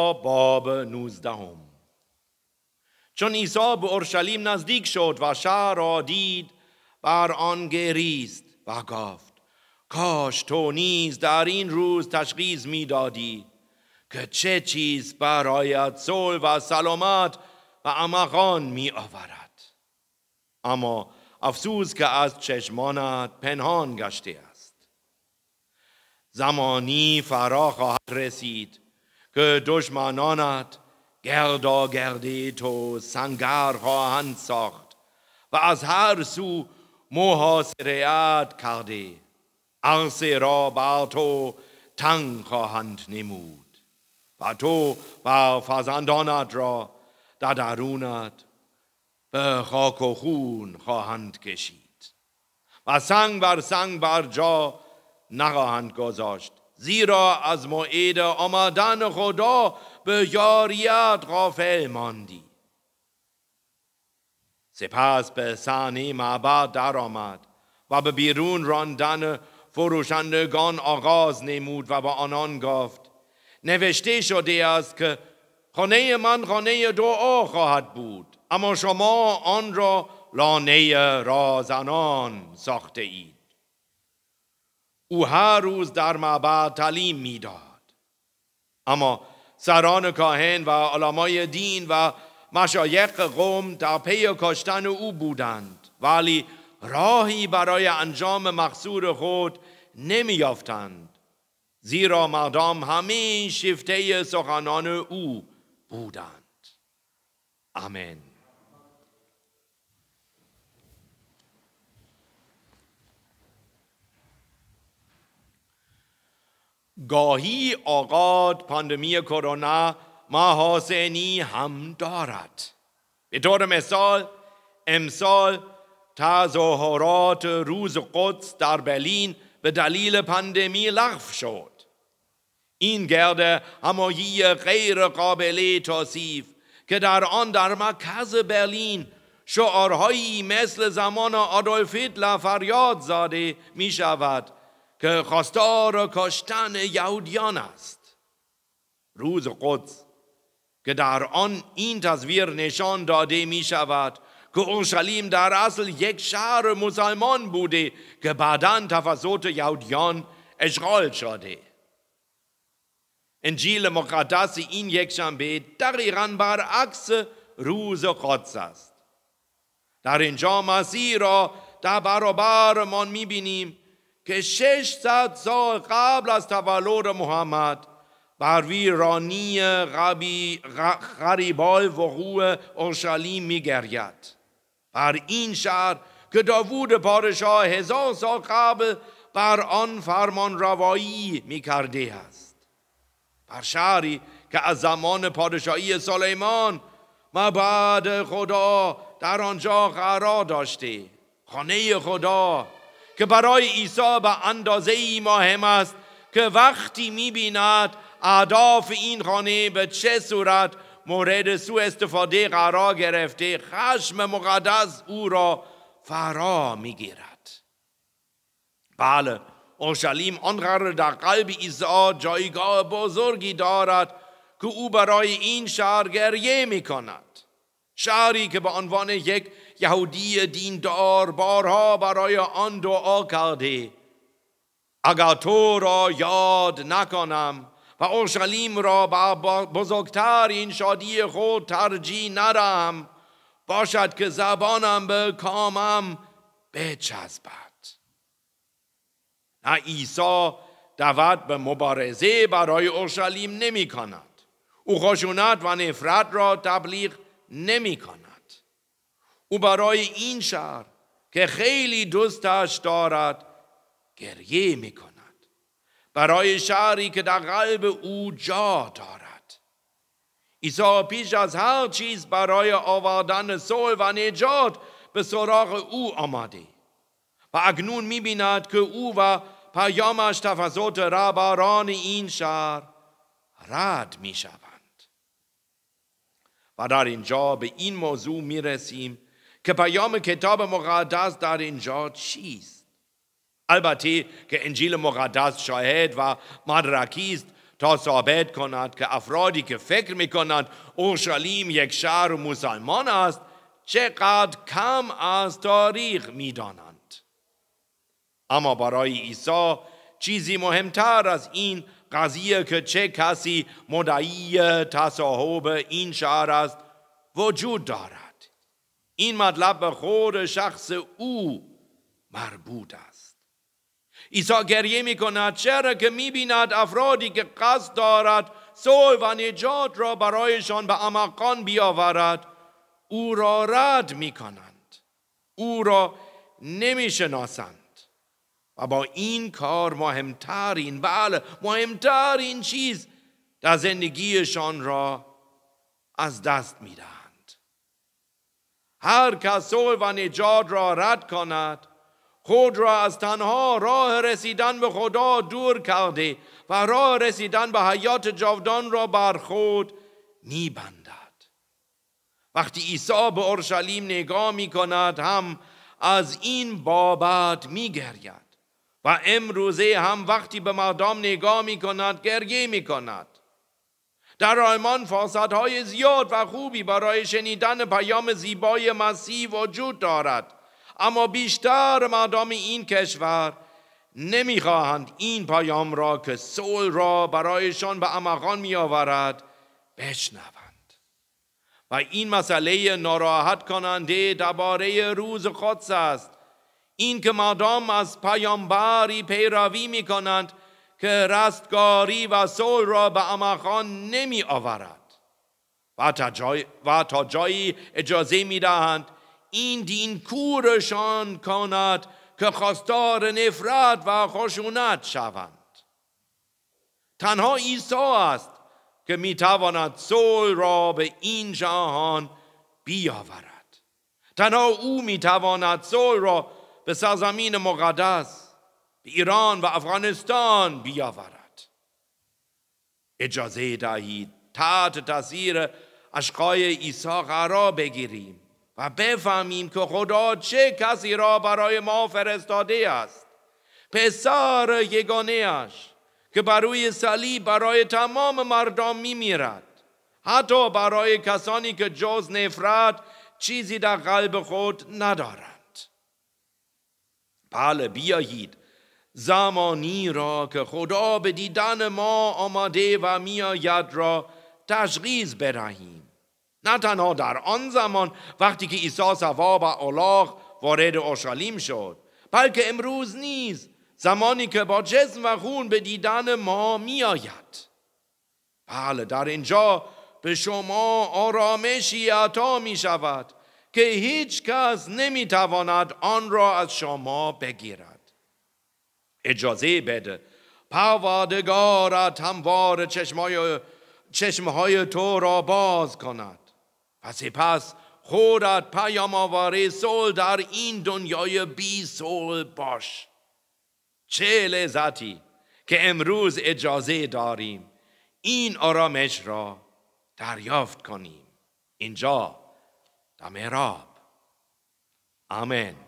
باب 19 چون عیسی به اورشلیم نزدیک شد و شهر را دید بر آن گریست و گفت کاش تو نیز در این روز تشخیص میدادی که چه چیز برای صلح و سلامت و امغان می آورد اما افسوس که از چشمانت پنهان گشته است زمانی فرا خواهد رسید که دشمنانت گردا گردی تو سنگر خواهند ساخت و از هر سو محاصریت کرده عرصه را بر تو تنگ خواهند نمود و تو و فرزندانت را در درونت به خاک و خون خواهند کشید و سنگ بر سنگ بر جا نخواهند گذاشت زیرا از موعد آمدن خدا به یاریت غافل ماندی سپس به سحنه معبد درآمد و به بیرون راندن فروشندگان آغاز نمود و به آنان گفت نوشته شده است که خانه من خانه دعا خواهد بود اما شما آن را لانه رازنان ساخته اید او هر روز در معبد تعلیم میداد اما سران کاهن و علمای دین و مشایق قوم در پی کاشتن او بودند ولی راهی برای انجام مقصور خود نمیافتند زیرا مردم همین شیفته سخنان او بودند آمین گاهی اوقات پاندمی کرونا حسینی هم دارد به طور مثال امسال تظاهرات روز قدس در برلین به دلیل پاندمی لغو شد این گرد همایی غیر قابل توصیف که در آن در مرکز برلین شعارهایی مثل زمان آدولف هیتلر فریاد زاده می شود که خواستار کاشتن یهودیان است روز قدس که در آن این تصویر نشان داده می شود که اورشلیم در اصل یک شهر مسلمان بوده که بعدا توسط یهودیان اشغال شده انجیل مقدس این یک شنبه دقیقا برعکس روز قدس است در اینجا مسیح را در برابرمان بینیم که 600 سال قبل از تولد محمد بر ویرانی غریبای وقوع اورشلیم میگرید بر این شهر که داوود پادشاه هزار سال قبل بر آن فرمان روایی میکرده است بر شهری که از زمان پادشاهی سلیمان بعد خدا در آنجا قرار داشته خانه خدا که برای عیسی به اندازه ای مهم است که وقتی میبیند اهداف این خانه به چه صورت مورد سوء استفاده قرار گرفته خشم مقدس او را فرا میگیرد بله اورشلیم آنقدر در قلب عیسی جایگاه بزرگی دارد که او برای این شهر گریه می کند شعری که به عنوان یک یهودی دیندار بارها برای آن دعا کرده اگر تو را یاد نکنم و اورشلیم را با بزرگتر این شادی خود ترجیح نرم باشد که زبانم به کامم بچسبد نه عیسی دعوت به مبارزه برای اورشلیم نمی کند او خشونت و نفرت را تبلیغ نمی کند او برای این شهر که خیلی دوستش دارد گریه می کند برای شهری که در قلب او جا دارد ایسا پیش از هر چیز برای آوردن سول و نجات به سراغ او آمده و اکنون می بیند که او و پیامش توسط رهبران این شهر رد می شود و در اینجا به این موضوع می رسیم که پیام کتاب مقدس در اینجا چیست البته که انجیل مقدس شاهد و مدرکی است تا ثابت کند که افرادی که فکر می کند اورشلیم یک شهر مسلمان است چقدر کم از تاریخ دانند. اما برای عیسی چیزی مهمتر از این قضیه که چه کسی مدعی تصاحب این شهر است وجود دارد این مطلب به خود شخص او مربوط است عیسی گریه می کند چرا که می بیند افرادی که قصد دارد صلح و نجات را برایشان به امقان بیاورد او را رد می کنند او را نمی شناسند و با این کار مهمترین بله مهمترین چیز در زندگیشان را از دست میدهند هر کس و نجات را رد کند خود را از تنها راه رسیدن به خدا دور کرده و راه رسیدن به حیات جاودان را بر خود میبندد وقتی عیسی به اورشلیم نگاه می کند هم از این بابت میگرید و امروزه هم وقتی به مردم نگاه می کند گرگی می کند در آیمان فاسد های زیاد و خوبی برای شنیدن پیام زیبای مسیح وجود دارد اما بیشتر مردم این کشور نمیخواهند این پیام را که سول را برایشان به امغان می آورد بشنوند و این مسئله ناراحت کننده درباره روز قدس است این که مادام از پیامبری پیروی می کنند که رستگاری و صلح را به امخان نمی آورد و تا, و جایی اجازه می دهند این دین کورشان کند که خواستار نفرت و خشونت شوند تنها عیسی است که می تواند صلح را به این جهان بیاورد تنها او می تواند صلح را به سرزمین مقدس به ایران و افغانستان بیاورد اجازه دهید تحت تاثیر اشقای عیسی قرار بگیریم و بفهمیم که خدا چه کسی را برای ما فرستاده است پسر یگانهاش که روی صلیب برای تمام مردم میمیرد حتی برای کسانی که جز نفرت چیزی در قلب خود ندارد بله بیایید زمانی را که خدا به دیدن ما آماده و میآید را تشخیص برهیم نه تنها در آن زمان وقتی که عیسی سوا و اولاغ وارد اورشلیم شد بلکه امروز نیز زمانی که با جسم و خون به دیدن ما میآید بله در اینجا به شما آرامشی عطا می شود که هیچ کس نمیتواند آن را از شما بگیرد اجازه بده پروردگارت هموار چشمه های تو را باز کند و سپس خودت پیام آوری سول در این دنیای بی سول باش چه لذتی که امروز اجازه داریم این آرامش را دریافت کنیم اینجا Damerab. Amen.